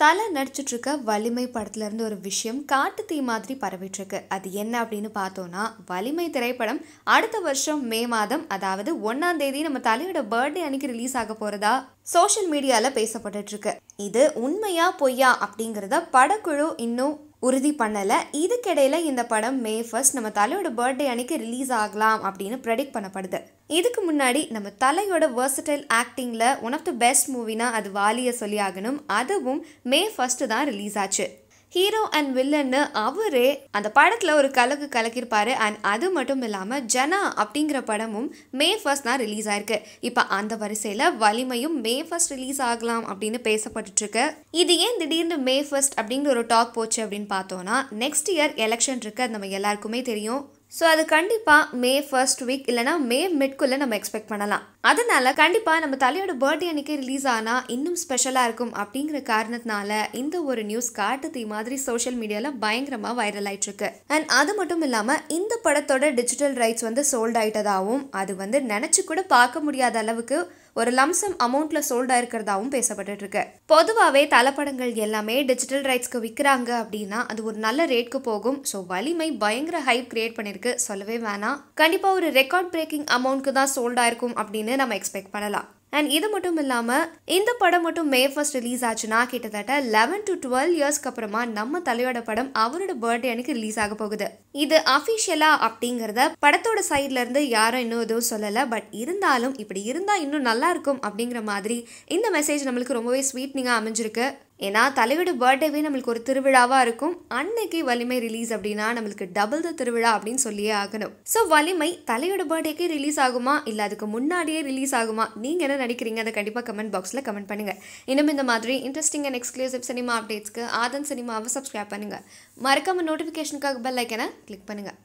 தலை இருக்க வலிமை படத்துலேருந்து ஒரு விஷயம் காட்டு தீ மாதிரி இருக்கு அது என்ன அப்படின்னு பார்த்தோன்னா வலிமை திரைப்படம் அடுத்த வருஷம் மே மாதம் அதாவது ஒன்னாம் தேதி நம்ம தலையோட பர்த்டே அன்னைக்கு ரிலீஸ் ஆக போகிறதா சோஷியல் மீடியாவில் பேசப்பட்டுட்ருக்கு இது உண்மையா பொய்யா அப்படிங்கிறத படக்குழு இன்னும் உறுதி பண்ணலை இதுக்கிடையில் இந்த படம் மே ஃபர்ஸ்ட் நம்ம தலையோட பர்த்டே அன்னைக்கு ரிலீஸ் ஆகலாம் அப்படின்னு ப்ரெடிக்ட் பண்ணப்படுது இதுக்கு முன்னாடி நம்ம தலையோட வேர்சடைல் ஆக்டிங்கில் ஒன் ஆஃப் த பெஸ்ட் மூவினா அது வாலியை சொல்லி ஆகணும் அதுவும் மே ஃபஸ்ட்டு தான் ரிலீஸ் ஆச்சு ஹீரோ அண்ட் வில்லன்னு அவரே அந்த படத்தில் ஒரு கலக்கு கலக்கியிருப்பாரு அண்ட் அது மட்டும் இல்லாமல் ஜனா அப்படிங்கிற படமும் மே ஃபர்ஸ்ட் தான் ரிலீஸ் ஆயிருக்கு இப்போ அந்த வரிசையில் வலிமையும் மே ஃபர்ஸ்ட் ரிலீஸ் ஆகலாம் அப்படின்னு பேசப்பட்டுருக்கு இது ஏன் திடீர்னு மே ஃபர்ஸ்ட் அப்படிங்கிற ஒரு டாக் போச்சு அப்படின்னு பார்த்தோம்னா நெக்ஸ்ட் இயர் எலெக்ஷன் இருக்கு நம்ம எல்லாருக்குமே தெரியும் ஸோ அது கண்டிப்பாக மே ஃபர்ஸ்ட் வீக் இல்லைனா மே மிட்குள்ளே நம்ம எக்ஸ்பெக்ட் பண்ணலாம் அதனால கண்டிப்பாக நம்ம தலையோட பர்த்டே அன்னைக்கு ரிலீஸ் ஆனால் இன்னும் ஸ்பெஷலாக இருக்கும் அப்படிங்கிற காரணத்தினால இந்த ஒரு நியூஸ் காட்டு தீ மாதிரி சோஷியல் மீடியாவில் பயங்கரமாக வைரல் ஆயிட்டுருக்கு அண்ட் அது மட்டும் இல்லாமல் இந்த படத்தோட டிஜிட்டல் ரைட்ஸ் வந்து சோல்ட் ஆகிட்டதாகவும் அது வந்து நினச்சி கூட பார்க்க முடியாத அளவுக்கு ஒரு லம்சம் அமௌண்ட்டில் சோல்ட் ஆயிருக்கிறதாவும் பேசப்பட்டு இருக்கு பொதுவாகவே தலைப்படங்கள் எல்லாமே டிஜிட்டல் ரைட்ஸ்க்கு விற்கிறாங்க அப்படின்னா அது ஒரு நல்ல ரேட்க்கு போகும் ஸோ வலிமை பயங்கர ஹைப் கிரியேட் பண்ணியிருக்கு இருக்கு சொல்லவே வேணாம் கண்டிப்பாக ஒரு ரெக்கார்ட் பிரேக்கிங் அமௌண்ட்க்கு தான் சோல்ட் ஆயிருக்கும் அப்படின்னு நம்ம எக்ஸ்பெக்ட் பண்ணலாம் அண்ட் இது மட்டும் இல்லாமல் இந்த படம் மட்டும் மே ஃபர்ஸ்ட் ரிலீஸ் ஆச்சுன்னா கிட்டத்தட்ட லெவன் டு டுவெல் இயர்ஸ்க்கு அப்புறமா நம்ம தலையோட படம் அவரோட பர்த்டே அன்னைக்கு ரிலீஸ் ஆக போகுது இது அஃபிஷியலா அப்படிங்கிறத படத்தோட சைட்ல இருந்து யாரும் இன்னும் எதுவும் சொல்லலை பட் இருந்தாலும் இப்படி இருந்தால் இன்னும் நல்லா இருக்கும் அப்படிங்கிற மாதிரி இந்த மெசேஜ் நம்மளுக்கு ரொம்பவே ஸ்வீட்னிங்காக அமைஞ்சிருக்கு ஏன்னா தலையோட பர்த்டேவே நம்மளுக்கு ஒரு திருவிழாவாக இருக்கும் அன்னைக்கு வலிமை ரிலீஸ் அப்படின்னா நம்மளுக்கு டபுள் த திருவிழா அப்படின்னு சொல்லியே ஆகணும் ஸோ வலிமை தலையோட பர்த்டேக்கே ரிலீஸ் ஆகுமா இல்லை அதுக்கு முன்னாடியே ரிலீஸ் ஆகுமா நீங்கள் என்ன நினைக்கிறீங்க அதை கண்டிப்பாக கமெண்ட் பாக்ஸில் கமெண்ட் பண்ணுங்கள் இன்னும் இந்த மாதிரி இன்ட்ரெஸ்டிங் அண்ட் எக்ஸ்க்ளூசிவ் சினிமா அப்டேட்ஸ்க்கு ஆதன் சினிமாவை சப்ஸ்கிரைப் பண்ணுங்கள் மறக்காமல் நோட்டிஃபிகேஷனுக்காக பெல் ஐக்கனை கிளிக் பண்ணுங்கள்